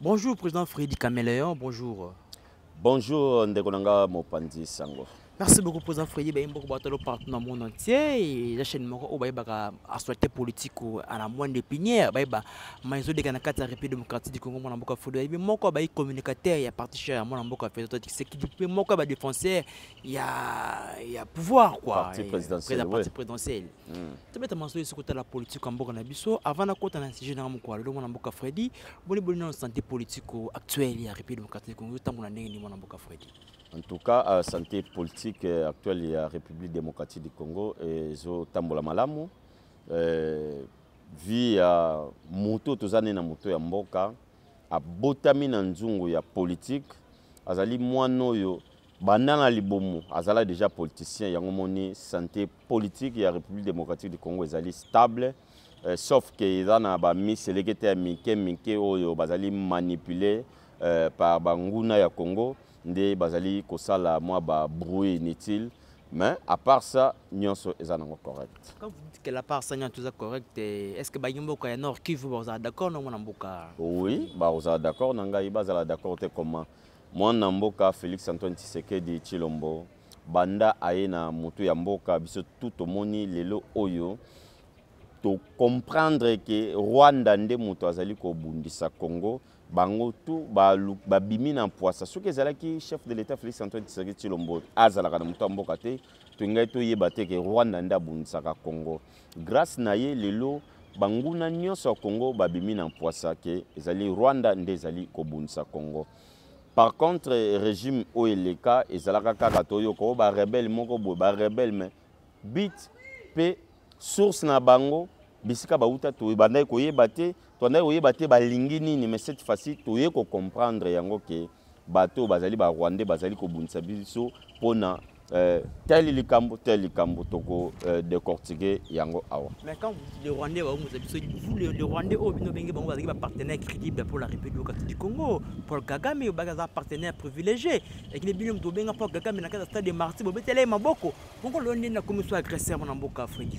Bonjour, Président Freddy Caméléon, bonjour. Bonjour, Ndegonanga Mopandi Sango. Merci beaucoup pour les foyer, bien bah, beaucoup de partout dans le monde entier. Et la chaîne Moro, bien oh, bah à souhaiter politique à la moindre pinière, bien bah mais au dégât de la République démocratique du Congo, mon amour foudre, bien mon quoi bien communicateur, il y a parti cher, mon amour quoi fait c'est qui dit mon quoi bien défenseur, il y a il pouvoir quoi. Parti présidentiel. parti présidentiel. Hmm. Tu mets ta main ce côté de la politique en Burkina Faso. Avant la côte dans sujet dans mon quoi, le mon amour Freddy, bon bon dans santé politique actuelle, il y a République démocratique du Congo, tant mon année ni mon amour Freddy. En tout cas, euh, santé politique politique euh, actuelle ya république démocratique du congo ezotambola malamu euh, vi ya moto toza nde na moto ya mboka abotami na nzungu ya politike azali mwana oyo banda na libomo azala déjà politicien yango moni santé politique ya république démocratique du congo ezali stable eh, sauf ke eza na bamiseleke te ya mike mike oyo bazali manipule eh, par banguna ya congo nde bazali kosala mwa babrouille inutile mais à part ça nyonso ezana nango correct quand vous dites que la part ça nyonso correct est-ce que bangi ko ya nord kivu bazala d'accord non mwana mboka oui bakozala d'accord na ngai bazala d'accord te comment mwana mboka félix antoine tisekedi chilombo banda aye na mutu ya mboka biso tout omoni lelo oyo tocomprendre ke rwanda nde moto azali kobundisa congo bango tu babimi na mpwasa soki ezalaki chef de l'état félix antoine tisaki tshilombo azalaka na moto ya mboka te tongai toyeba te ke rwanda nde abundisaka congo grâce na ye lelo banguna nyonso ya congo babimi na mpwasa ke ezali rwanda nde ezali kobundisa congo par contre régime oyo eleka ezalaka kaka toyoka oyo barebele moko boye barebele me bit mpe source na bango bisika bauta to bandai koyeba te tondai koyeba ba balingi nini mais cette fois-ci toye kocomprendre yango ke bato bazali ba barwandais bazali kobundisa biso pona Euh, tel likambo tel likambo toko euh, décortiquer yango awa mais quand les rwandais baomosa biso vous les, les rwandais oyo bino benge bango bazalaki bapartenaire crédible pour la république du congo pour kagame ba baki partenaire privilégié et les bino moto benga pour kagame na kati stade de marti bobetela maboko bongo loyo n'a nakomi so agresseur na mboka afrique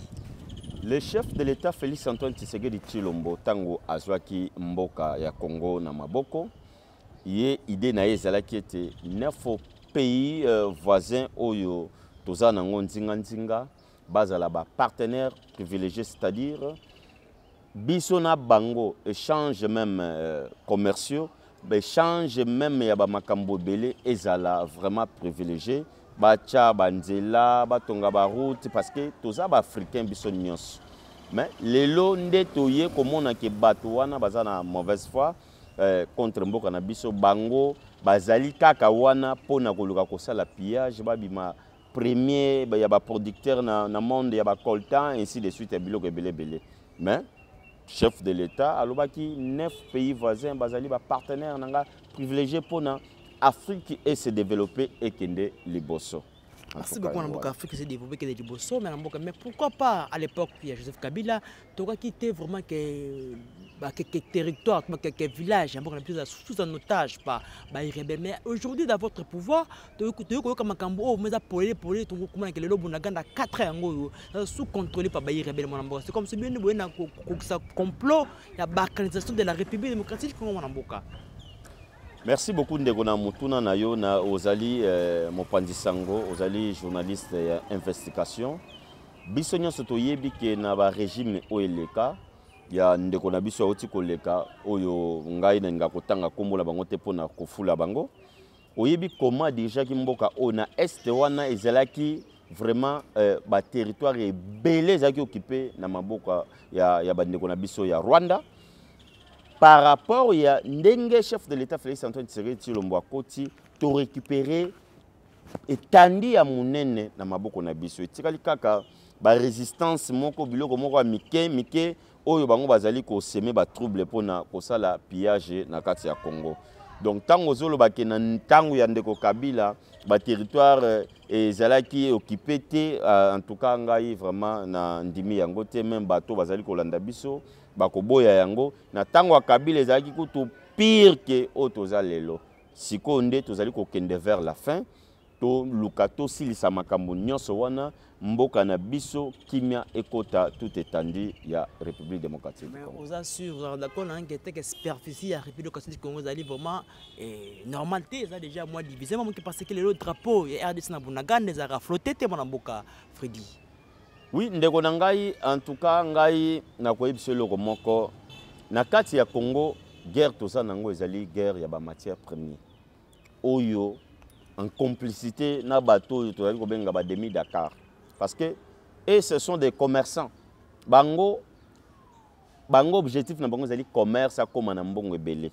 le chef de l'état félix antoine tshisekedi tshilombo ntango azwaki mboka ya congo na maboko ye ide na ye ezalaki ete nefo pays euh, voisin oyo toza nango nzinganzinga bazala bapartenaire privilégié c'est-à-dire biso na bango échange même euh, commerciaux baéchange même ya bamakambo ebele ezala vraiment privilégié bacha banzela batonga route parce que toza baafricain biso nyonso mais lelo nde toye komona ke bato wana baza na mauvaise foi eh, contre mboka na biso bango bazali kaka pona mpona koluka kosala pillage babima premier ya producteur na, na monde ya Coltan, ainsi de suite ya biloko bele mais chef de l'état alobaki neuf pays voisins bazali bapartenaire na nga privilégié Pona. Afrique est se développer et kende liboso. Merci beaucoup na mboka Afrique se développer kende liboso mais na mboka mais pourquoi pas à l'époque il y a Joseph Kabila toka quitté vraiment que bah, territoire que, que village mboka plus sous en otage par bah, les rebelles. mais aujourd'hui dans votre pouvoir toka toka comme kambo oh mais apolé polé to kuma que kelelo bonaga na 4 ans ngoyo sous contrôlé par bah, les rebelles. mon c'est comme si bien boyena ko ça complot la ba organisation de la République démocratique Congo mon mboka merci beaucoup ndeko na motuna na yo na ozali eh, mopanzi sango ozali journaliste ya eh, investigation biso nyonso toyebi ke na baregime oyo eleka ya ndeko na biso auti koleka oyo ngai nalinga kotanga nkombo na bango te mpo na kofula bango oyebi koma dirigaki mboka oyo na este wana ezalaki vraiment eh, baterritoire ebele ezalaki okipe na maboka ya, ya bandeko na biso ya rwanda par rapport ya ndenge chef de l'état félix antoine tshisekedi tshilombo akoti torécupere etandi ya monene na maboko na biso etikali kaka barésistance moko biloko moko ya mike mike oyo bango bazali koseme batrouble mpona kosala pillage na kati ya congo donc ntango ozoloba ke na ntango ya ndeko kabila baterritoire eh, ezalaki okipe te ah, en tout cas ngai vraiment na ndimi yango te meme bato bazali kolanda biso bakoboya yango na ntango ya kabila ezalaki kutu pire ke oyo toza lelo sikoyo nde tozali kokende vers la fin toluka tosilisa makambo nyonso wana mboka na biso kimia ekota tout étendue ya république démocratique du congo oza sur d'accord nayange teke superficie ya république démocratique du congo ezali vraiment normal te eza déjà mwa divise mamoki parce que lelo drapeau ya rdc na bunaganda ezalaka flotte te mwana mboka fredi wi ndeko na ngai en tout cas ngai nakoyebisa eloko moko na kati ya congo guerre toza nango ezali guerre ya bamatière première oyo en complicité na bato oyo tozali kobenga bademi dakar parce que e ce sont des commerçants bango bango objectif na bango ezali commerce akóma na mbongo ebele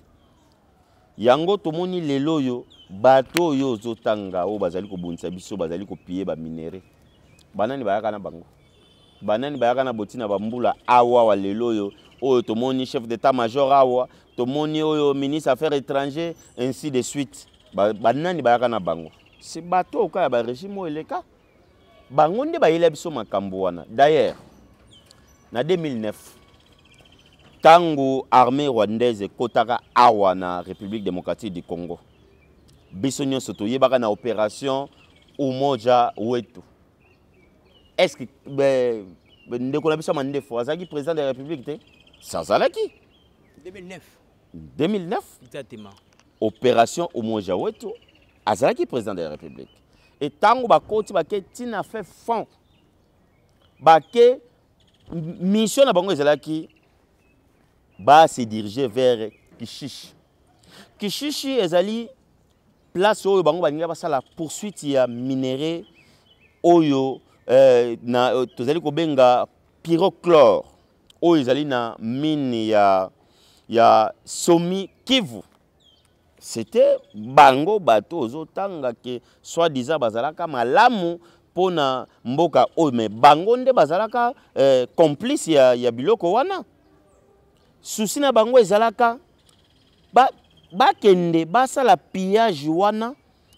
yango tomoni lelo oyo bato oyo ozotanga oyo bazali kobundisa biso bazali kopie baminere banani bayaka na bango banani bayaka na botina bambula awa wa lelo oyo oyo tomoni chef d'état major awa tomoni oyo ministre affaires étranger ainsi de suite banani bayaka na bango si bato oka ya barégime oyo eleka bango nde bayela biso makambo wana d'ailleurs na 2009 ntango armée rwandaise ekotaka awa na république démocratique du congo biso nyonso toyebaka na opération umoja wetu est-ce que ndeko na biso ya mandefu azalaki président de la république te sazalaki 2009 2009 exactement opération omoja wetu azalaki président de la république e ntango bakoti bake ntina fait fond bake mission na bango ezalaki base dirige vers kishishi kishishi ezali place oyo bango balingi basala poursuite ya minere oyo Eh, eh, tozali kobenga pyroclore oyo ezali na mine ya, ya somi kivu c'était bango bato ozotanga ke soi-disant bazalaka malamu mpo na mboka oyo me bango nde bazalaka eh, complice ya, ya biloko wana susi na bango ezalaka bakende ba basala pillage wana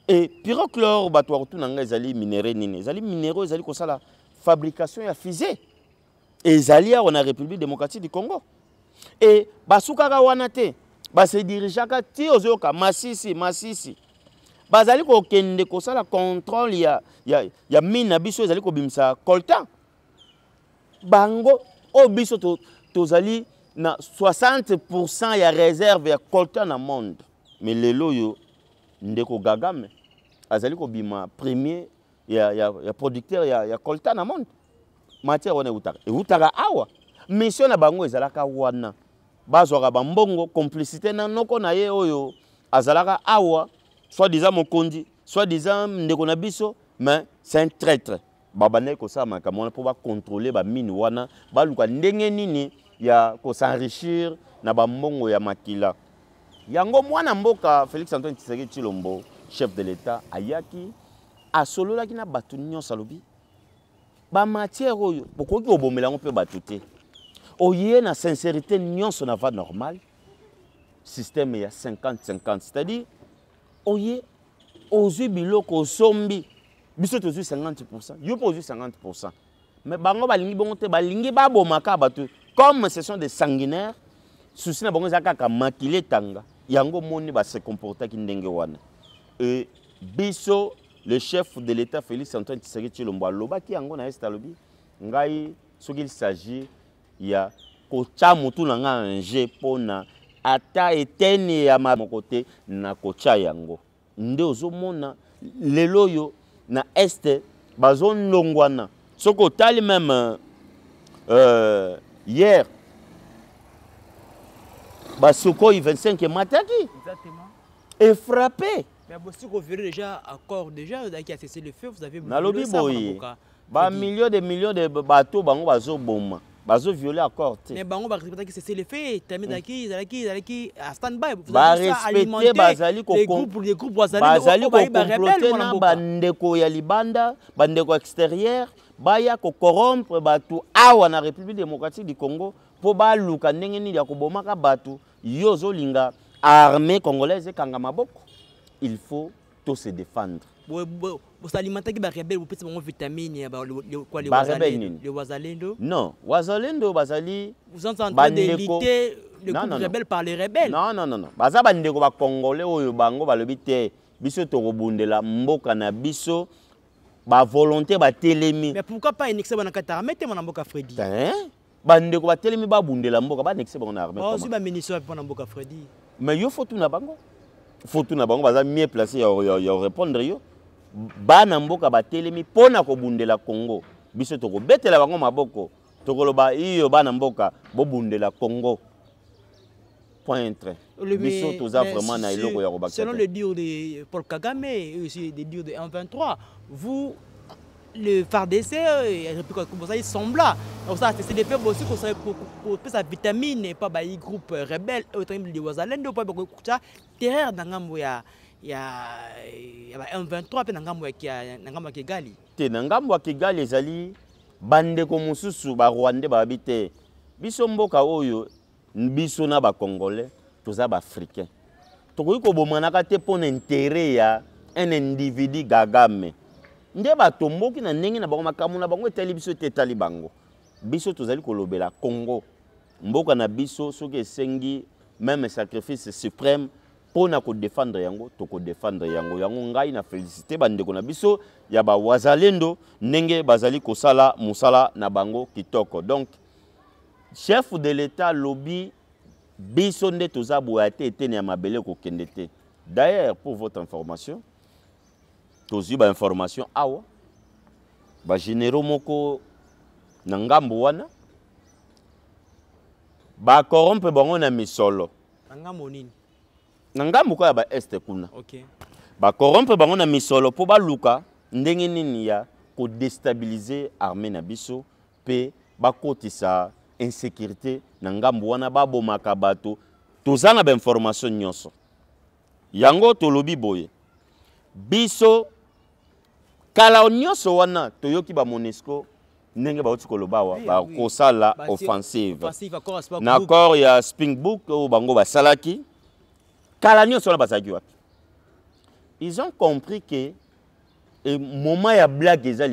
e pyroclore bato ya kotuna ngai ezali minere nini ezali minere ezali kosala fabrication ya fuse e, ezali awa na république démocratique du congo e basukaka wana te basedirigeaka ti ozoyoka masisi masisi bazali kokende kosala contrôle ya, ya, ya mine na biso ezali kobimisa coltan bango oyo biso tozali to na 60 ya réserve ya coltan na monde mais lelo oyo ndeko gagame azali kobima premier ya, ya, ya producteur ya, ya coltan na monde matière wana eutaka eutaka awa mission na bango ezalaka wana bazwaka bambongo complicité na noko na ye oyo azalaka awa soit disant mokonzi soit disant ndeko na biso mais c'est un traître kosala wana baluka ndenge nini ya na ya makila yango mwana mboka félix antoine tshisekedi tshilombo chef de l'état ayaki asololaki na bato nyonso alobi bamatière oyo bokoki kobomela yango mpe bato te oye na sincérité nyonso na va normal système ya 50-50 c'est-à-dire oye ozwi biloko osombi biso tozwi 50 yo mpe ozwi 50 mais bango balingi bongo te balingi babomaka bato comme ce sont des sanguinaires susi na bango eza kaka makile tanga yango moni basekomportaki ndenge wana e biso le chef de l'état félix antoine tshisekedi tshilombo alobaki yango na est alobi ngai soki il s'agit ya kotya motu na ngai ange mpona ata eteni ya moko te na kotya yango nde ozomona lelo oyo na este bazolongwana soki otali meme euh, hier basokoi 25 emataki efrappe nalobi boye bamillion de million de bato bango bazoboma bazoviole accord te barespecte mm. bazali kokomplote na bandeko ya libanda bandeko extérieure baya kocorrompre bato awa na république démocratique du congo mpo baluka ndenge nini ya kobomaka bato yo ozolinga armée congolaise ekanga maboko il faut to se défendre osalimentaki barebele bopesa bango vitamine ya wazalendo non wazalendo bazali nonnnnn baza bandeko bacongolais oyo bango balobi te biso tokobundela mboka na biso bavolonté batelemi mais pourquoi pas enixebwana kati armée te mwana mboka fredi batelimi ba bundela mboka banekise bango na armezwi oh, baministre bape pona mboka fredi mais yo faut na bango fotu na bango baza mie place ya korépondre yo na mboka pona ko bundela congo biso betela bango maboko tokoloba iyo na mboka bundela congo pointre biso toza vraiment na eloko ya selon le dire de paul kagame aussi le dire de 123 vous le FARDC euh, comme ça il sembla comme ça c'est des peuples aussi qu'on serait pour sa vitamine pas ba groupe euh, rebelle euh, au temps de wazalendo pas beaucoup ça terreur dans ngambo ya ya ya M23 pe na ngambo ya na ngambo ya Kigali te na ngambo ya Kigali ezali bandeko mosusu barwande babi te biso mboka oyo biso na bacongolais toza baafricain tokoki kobomanaka te mpo na intere ya un individu gagame nde batomboki na ndenge na bango makambo na bango etali biso te etali bango biso tozali kolobela congo mboka na biso soki esengi meme sacrifice supreme mpo na kodefendre yango tokodefendre yango yango ngai na félicité bandeko na biso ya bawazalendo ndenge bazali kosala mosala na bango kitoko donc chef de l'état lobi biso nde toza boya te etene ya mabele kokende te d'ailleurs pour votre information tozwi bainformation awa bagenéraux moko na ngambo wana bakorompre bango na misolo na ngambo nini na ngambo kaka baeste kuna okay. bakorompre bango na misolo mpo baluka ndenge nini ya kodestabilize armée na biso mpe bakotisa insécurité na ngambo wana babomaka bato toza na bainformation nyonso yango tolobi boye biso kala so wana toyoki ba monesco ba bauti koloba awa eh, sala offensive na accord ya springbok oyo bango basalaki kala so wana bazalaki wapi ils ont compris ke eh, moment ya blague eza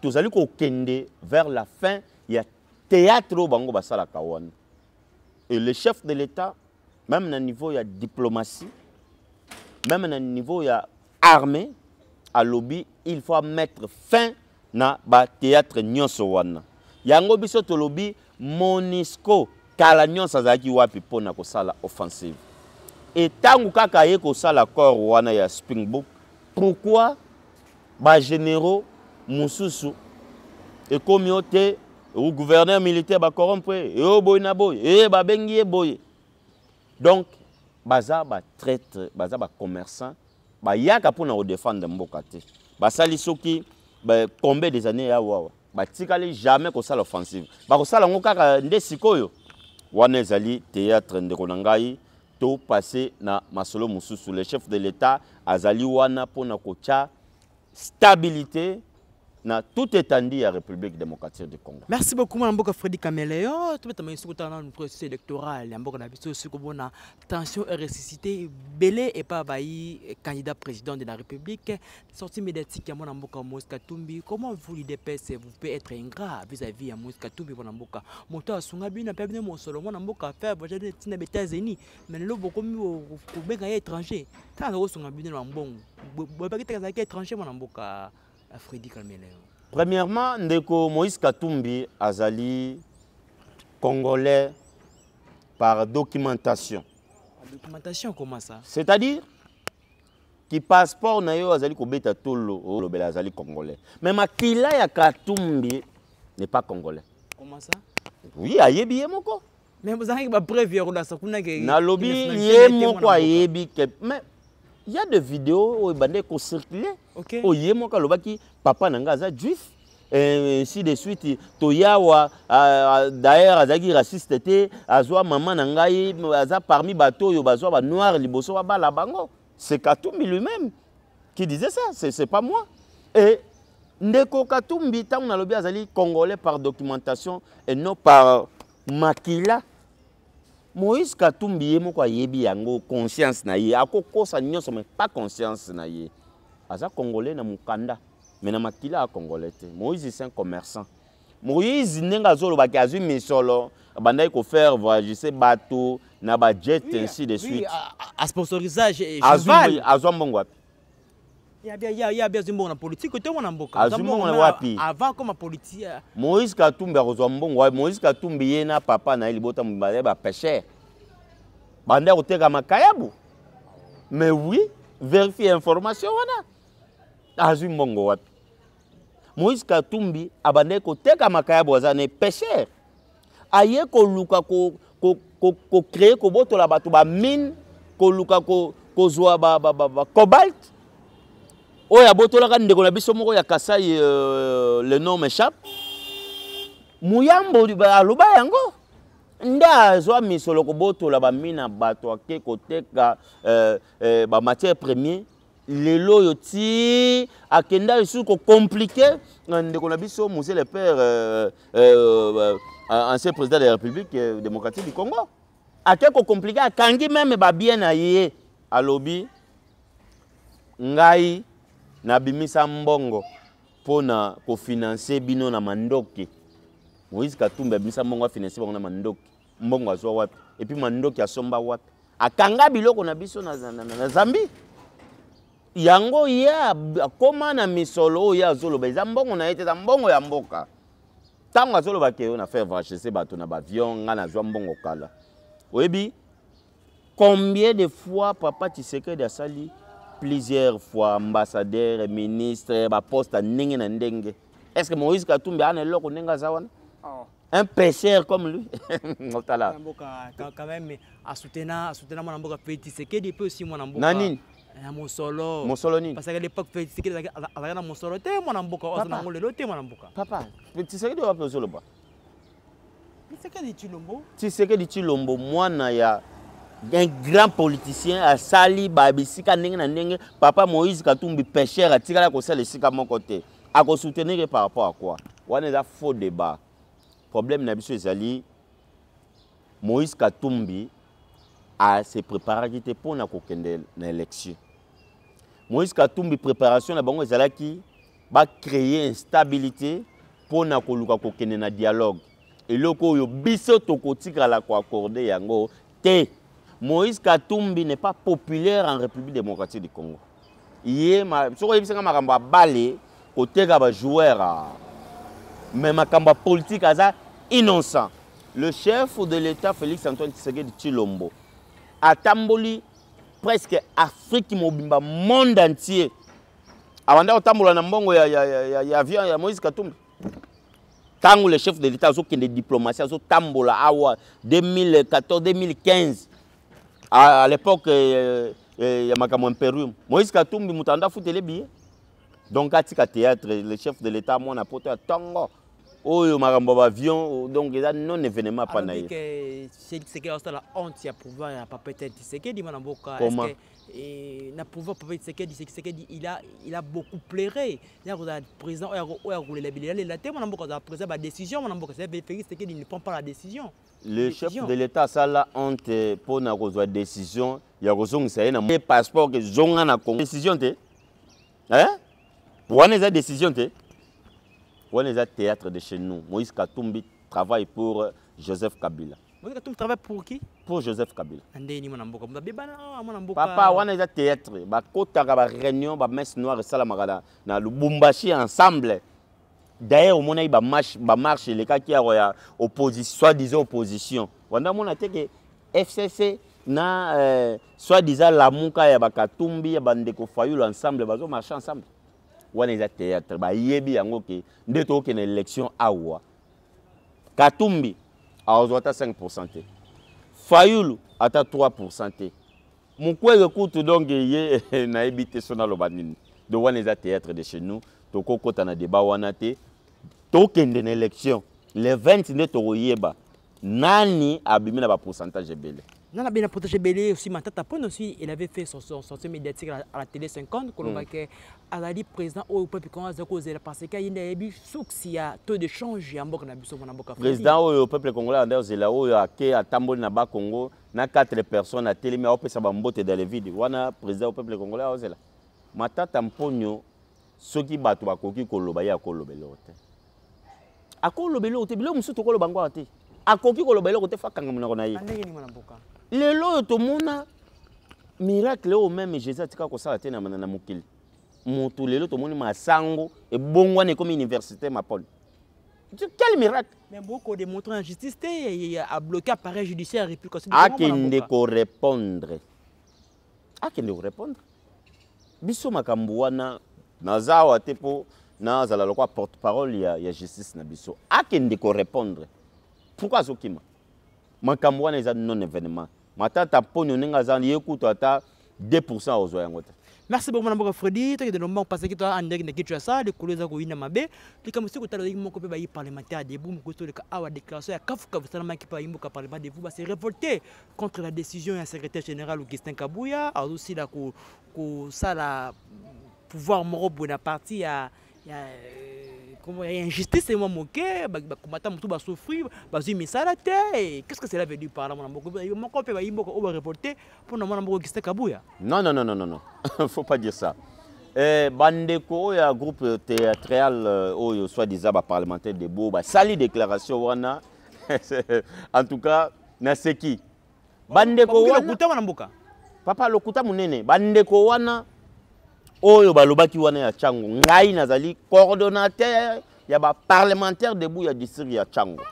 tous ali ko kende vers la fin ya théâtre oyo bango basalaka wana et le chef de l'état même na niveau ya diplomatie même na niveau ya armée alobi il faut mettre fin na batheatre nyonso wana yango biso tolobi monisco kala nyonso azalaki wapi mpona kosala offensive etango kaka ye kosala corps wana ya springbok pourkui bagénéraux mosusu ekomi yo te ou gouverneur militaire bakorompre eyo boye na boye eye babengi ye boye donc baza batraître baza bacommerçant bayaka mpona kodefendre mboka te basali soki bakombe des années ya wawa batikali jamais kosala offensive bakosala yango kaka nde sikoyo wana ezali théâtre ndeko na ngai to passe na masolo mosusu le chef de l'état azali wana mpona kotya stabilité na tout étendue à république démocratique du congo merci beaucoup Freddy mboka Tout le monde esuku dans le processus électoral ya mboka na que soki obona tension ressuscité, Bélé et bayi candidat président de la république sortie médiatique à mwana mboka moïse comment vous dépêchez? vous pouvez être ingrat vis-à-vis à ya mon katumbi mwana mboka moto asunga n'a apia bino mosolo mwana mboka afere voyage ntina des états-unis mais lelo bokomi kobenga ye étranger tala nakosunga bino na mbongo bobaki de kazalaki étranger mon mboka premièrement ndeko moïse katumbi azali congolais par documentation documentation comment ça c'est-à-dire qui passeport na yo azali kobeta tolo olobela oh, azali congolais mais Kila ya katumbi n'est pas congolais comment ça oui ayebi ye moko mais ba preuve ya kolasa kunake nalobi ye moko ayebi mais il y a des vidéos qui a circulé. Okay. qui papa Et ainsi de suite, Toyawa, euh, d'ailleurs, Azagi raciste, Azwa maman nangai, Aza parmi bateau, Yobazwa noir, la bango. C'est Katumbi lui-même qui disait ça, c'est pas moi. Et Ndeko Katumbi, tant on a Azali congolais par documentation et non par maquila moïse katumbi ye moko ayebi yango conscience na ye akokosa nyonso me pa conscience na ye aza congolais na mokanda me na makili acongolais te moïse c'est un commerçant moïse ndenge azolobaki azwi misolo abandaki kofaire voyagise bato na bajet oui, ainsi de suite oui, asponsorisage eh, azwa mbongo wapi ye abi azwi mbongo na politike te mwana mboka azwi ah, mbongo na wapi avant koma politike moïse katumbi akozwa mbongo wapi moïse katumbi ye na papa na ye libota mobimba ye bapesher banda koteka makayabu mais oui vérifie information wana azwi mbongo wapi moïse katumbi abandaki koteka makayabu aza na pesher aye koluka kocrée ko, ko, ko, kobotola bato bamine koluka kozwa bacobalt ba, ba, ba, oyo abotolaka ndeko na biso moko ya kasai euh, le nom échappe muyambo aloba yango nde azwa misolo kobotola bamina bato ake koteka euh, euh, bamatière premier lelo oyo ti akenda lisusu kokomplike ndeko na biso monsieur le père ancien président de la république démocratique du congo ake kokomplike akangi meme babie na ye alobi ngai nabimisa mbongo mpona kofinanse bino na mandoki moïse katumba abimisa mbongo afinanse bango na mandoki mbongo azwa wapi epui mandoki asomba wapi akanga biloko na biso na, na, na, na zambi yango ye akóma na misolo oyo ye azoloba eza mbongo na ye te eza mbongo ya mboka ntango azolobaka yo na faire vachese bato na bavion ngai nazwa mbongo kala oyebi combien de fois papa tisekedi asali plusieurs fois ambassadeur ministre baposte ndenge na ndenge est ce que moïse katumbi aa na eloko ndenge aza wana un oh. pécheur comme lui otala quand même asutena asutena mwana mboka pe tisekedi mpe osi mwana mboka na nini ya mosolo mosolo nini parce que l'époque pe tisekedi azalaki na mosolo te mwana mboka oza nango lelo te mwana mboka papa tisekedi wapi ozoloba tisekedi chilombo tisekedi chilombo mwana ya d'un grand politicien Sali, babisika ndenge na papa moïse katumbi pêcheur atikala mon côté. A te soutenir par rapport à quoi On est à faux débat problème na biso ezali moïse katumbi a ase préparé te mpona kokende na élection moïse katumbi préparation na bango créer une instabilité pour luka ko kokende na dialogue Et eloko oyo biso ko accorder yango te Moïse Katumbi n'est pas populaire en République démocratique du Congo. Si ma soko yebisanga makambo abale ba joueur ah. mais un politique ah, ça, innocent. Le chef de l'État Félix Antoine Tshisekedi Tshilombo tamboli presque Afrique le monde entier. avant otambola na mbongo ya ya ya, ya, y Moïse Katumbi. Quand le chef de l'État une diplomatie azotambola en 2014 2015 à, à l'époque euh, euh, ya makambo imperium moïse katumbi moto anda afutele biye eh? donc atika théâtre le chef de l'état mwana poto ya ntongo oyo makambo ya bavion donc eza non événement pa na ye osala honte ya pouvoir ya papa ete tisekedi mwana mboka eh, na pouvoir papa tisekedi tisekedi il a beaucoup plairé ya kozala président oyo akolela bilela lela te mwana mboka azala président badécision mwana mboka c'est félix tisekedi ne prend pas la décision le chef de l'État asala honte pour la kozwa décision ya y a passeport ke zonga na congo décision te est hein? une décision te est eza théâtre de chez nous moïse katumbi travaille pour euh, joseph kabila moïse katumbi travaille pour qui pour joseph kabila ndeni mwana mboka babebana mwana mboka papa une réunion, une bakotaka une messe noire esalamaka na lubumbashi ensemble d'ailleurs omonaki bamarshe ba elekaki yango ya soi-disant opposition wanda amona te ke fcc na euh, soi-disant lamuka ya bakatumbi ya bandeko fayulu ensemble bazomarche ensemble wana eza théâtre bayebi yango ke nde tookende élection awa katumbi azwa ata 5 pourcent te fayulu ata 3 pourcent te mokwege kutu donc ye nayebi te so naloba nini donc wana eza théâtre de chez nous tokokɔta na débat wana te tokende na élection le 20 nde tokoyeba nani abimi na bapourcentage ebele nana abe na protège ebele osi matata mpona osi il avait fait son sortie médiatique à la télé 50 kolobaka azali président oyo oh, mpe peuple congolais azali kozela parce que ye nde ayebi suksi ya taux de change ya mboka na biso mwana mboka président oyo oh, peuple congolais anda ozela oyo oh, ake atamboli na bakongo na 4 personnes atelemi aopesa bambote dans le vide wana président oyo peuple congolais aozela matata mponio soki bato bakoki koloba ye akolobela yo te A akolobela eloko te biloko mosusu tokoloba ngo awa te akoki koloba eloko te fa akanga monoko na ye lelo oyo tomona miracle oyo meme jésus atika kosala te na mokili motu lelo tomoni masango ebongwana ekomi université mapole quel miracle mais beaucoup de montrer en justice a bloqué appareil judiciaire A qui ne ko répondre qui ko répondre biso makambo wana nazawa te pour la loi porte-parole il y a justice a na biso akende korépondre pourkui azokima makambo wana eza non événement matata mponi ndenge aza ye kutu ta 2 pourcent ozwa yango te merci beaucoup mwana mboka fredi tokende lombango pasaki to andeki que kitu ya sa likolo eza koyina mabe likambo soki otala oyiki moko mpe bayi parlementaire debu mokosi toleka awa ah, déclaration ya kafukafu esalamaki mpe bayimboka parlement debu base révolté contre la décision du secrétaire général augustin kabuya azosila la pouvoir moko boye na parti ya il a moi moqué, injustice mwa moke tout motu souffrir bazwi misala te qu'est ce que cela veut dire par là mwana moko moko mpe bayi moko pour nous mon mwana moko okiste kabuya non non non non non faut pas dire ça eh, bandeko a ya groupe théâtral oyo soit disant baparlementaire debo salie déclaration wana en tout cas naseki bandeko wana kuta wana mboka papa lokuta monene bandeko wana oyo balobaki wana ya chango ngai nazali coordonnateur ya baparlementaire debout ya district ya chango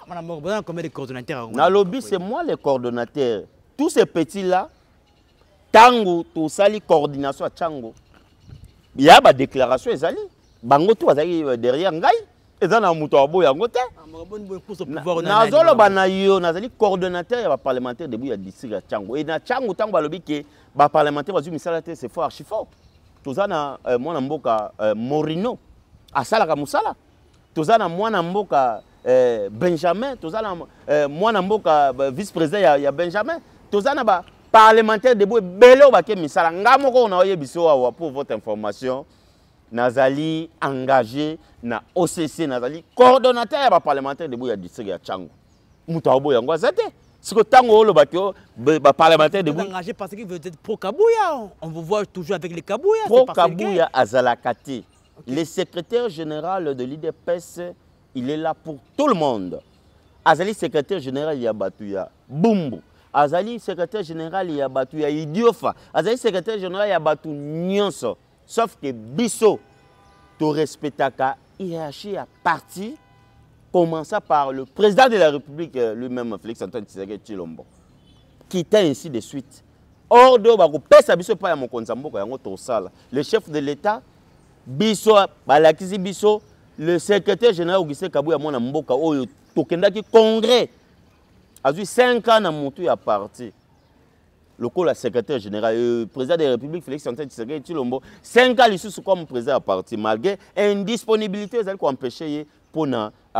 nalobi c'est moi le coordonnateur tous ces petits là ntango tosali coordination ya chango ya badéclaration ezali bango to bazalaki euh, derrière ngai eza na moto aboya yango te ah, nazoloba na yo nazali coordonnateur ya baparlementaire debout ya district ya chango e na chango ntango balobi ke baparlementaire bazwi misala te c'est fort archifort toza na eh, mwana mboka eh, morino asalaka mosala toza na mwana mboka eh, benjamin toza na eh, mwana mboka eh, vice président ya, ya benjamin toza na baparlementaire debo ebele oyo bake misala nga moko oyo naoyebi so awa pour votre information nazali engagé na occ nazali coordonnateur ya baparlementaire debo ya district ya tchango moto aoboyango aza te que vous êtes parlementaire de engagé parce que vous êtes pro-Kabouya. On vous voit toujours avec les Kabouya. Pro-Kabouya à Le secrétaire général de l'IDPS, il est là pour tout le monde. Azali, secrétaire général il Yabatuya. Boumbo. Azali, secrétaire général il a Yabatuya. Idiofa. Azali, secrétaire général il Yabatu Nyonso. Sauf que Bissot, tu respectes ta à parti commença par le président de la République euh, lui-même, Félix Antoine Tshisekedi qui était ainsi de suite. Ordo de bah, biso pa ya mokonzi mboka yango tosala. Le chef de l'État biso secrétaire général, le secrétaire général Augustin Kabouya Mona mboka oyo tokendaki congrès eu 5 ans na motu ya parti. lokola secrétaire général le euh, président de la république félix antoine tshisekedi tshilombo 5 ans sous comme président à parti malgré indisponibilité vous allez empêcher pour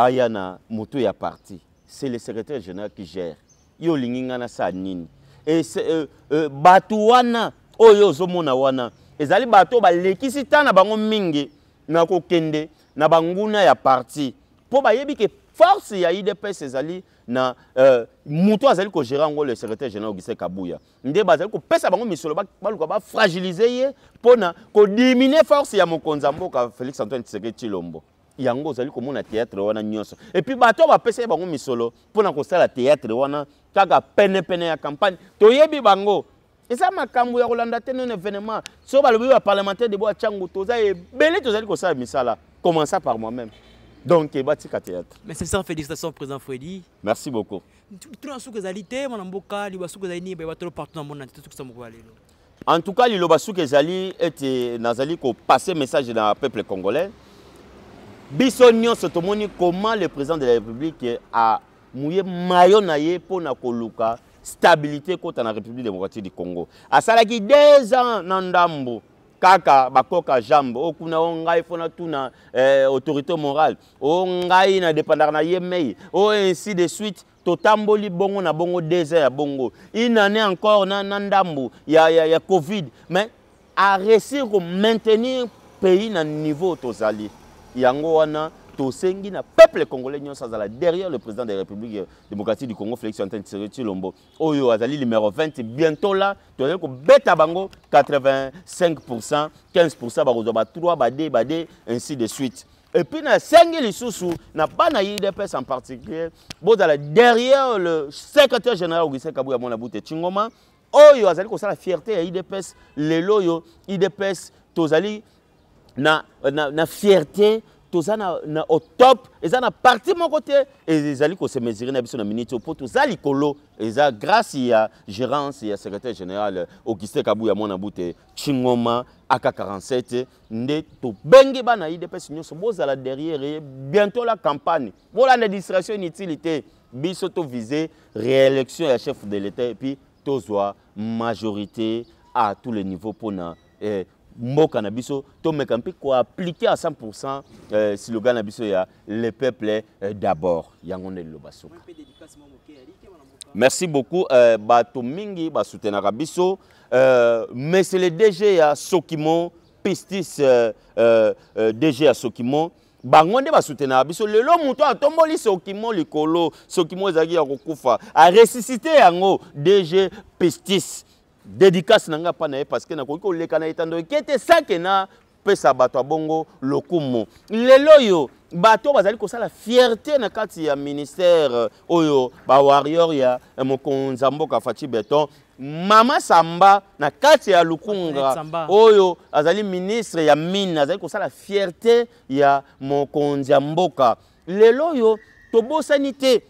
aya na moto ya parti c'est le secrétaire général qui gère ye olingi ngai na sa nini e, euh, euh, bato wana oyo ozomona wana ezali bato oyo balekisi ta na bango mingi na kokende na banguna ya parti mpo bayebi ke force ya idps ezali na euh, moto azali kogérer yango le secrétaire général augustin kabuya nde bazali kopesa bango misolo baluka bafragilize ye mpo na kodimine force ya mokonzi ya mboka félix antoine tshisekedi tshilombo yango ozali komona théâtre wana nyonso puis bato bapesa ye bango misolo mpona kosala théâtre wana kaka penepene ya campagne toyebi bango eza makambo ya kolanda te non événement so balobi baparlementaire debo atyango toza ebele tozali kosala misala commença par moi-même donc batika théâtre mais sincère félicitation président Freddy. merci beaucoup tuna suku ezali te mwana mboka liba suku ezali nini bayeba tolo partout na mbonda te sukisa moko ya lelo en tout cas liloba suki ezali ete nazali kopasse message na peuple congolais biso nyonso tomoni comment le président de la république amuye mayo na ye mpona koluka stabilité ekota na république démocratique du congo asalaki deux ans na ndambo kaka bakoka jambe o kuna o ngai mpona tuna eh, autorité morale o ngai na dépendaka na ye mei o oh, ainsi de suite totamboli bongo na bongo deux ans ya bongo une année encore na, na ndambo ya, ya, ya covid mais aresir komaintenir pays na niveau tozali yango tosengi na peuple congolais derrière le président de la république démocratique du congo félix antoine Il y oyo azali numéro 20 bientôt là tozali Beta bango 85 15 3%, 3 ba 2 ainsi de suite et puis sous lisusu na pas na IDPS en particulier bozala derrière le secrétaire général augustin kabuya mona bute chingoma oyo azali la fierté à idps lelo oyo idps tozali na, na, na fierté tous na, na au top eza na parti moko te ezali mesurer na biso na miniti oyo mpo toza likolo eza grâce ya gérance ya secrétaire général eh, auguste kabuya mon bute eh, chingoma aka 47 na tobengi bana que nyonso bozala derrière eh, bientôt la campagne la distraction inutile te to viser réélection ya chef de l'état Et puis tozwa majorité à tous les niveaux pour eh, mboka na biso Mekampi, mpe appliqué à 100 euh, le na biso ya le peuple euh, d'abord yango nde merci beaucoup euh, bato mingi biso euh, mais c'est le dg ya sokimo pistis euh, euh, euh dg ya sokimo bango nde biso lelo moto li sokimo likolo sokimo ezalaki ya kokufa A yango dg pistis dédicace na nga mpa na ye parceke nakoki koleka na ye tando eke te sake napesa bato ya bongo lokumu lelo oyo bato bazali kosala fierté na kati ya ministère oyo bawarior ya eh, mokonzi ya mboka faci beton mama samba na kati ya lukunga oyo azali ministre ya mine azali kosala fierté ya mokonzi ya mboka lelo oyo tobosani te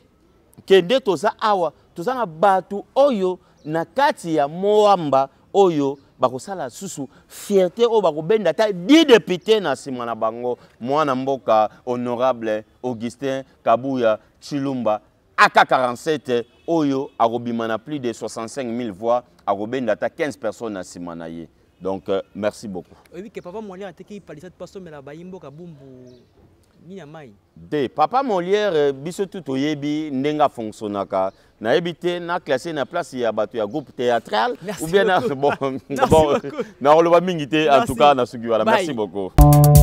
ke nde toza awa toza na bato oyo na kati ya moamba oyo bakosala susu fierté oyo bakobenda ta 10 député na nsima na bango mwana mboka honorable augustin kabuya chilumba aka 47 oyo akobima na plus de 65 000 voix akobenda ta 15 personnes na nsima na ye donc euh, merci beaucoup papa nini ya mai de papa molière eh, biso tu toyebi ndenge afonctionnaka nayebi te na classe na place ya bato ya groupe théâtral ou bien bon bon na koloba mingi te en tout cas nasuki wala merci beaucoup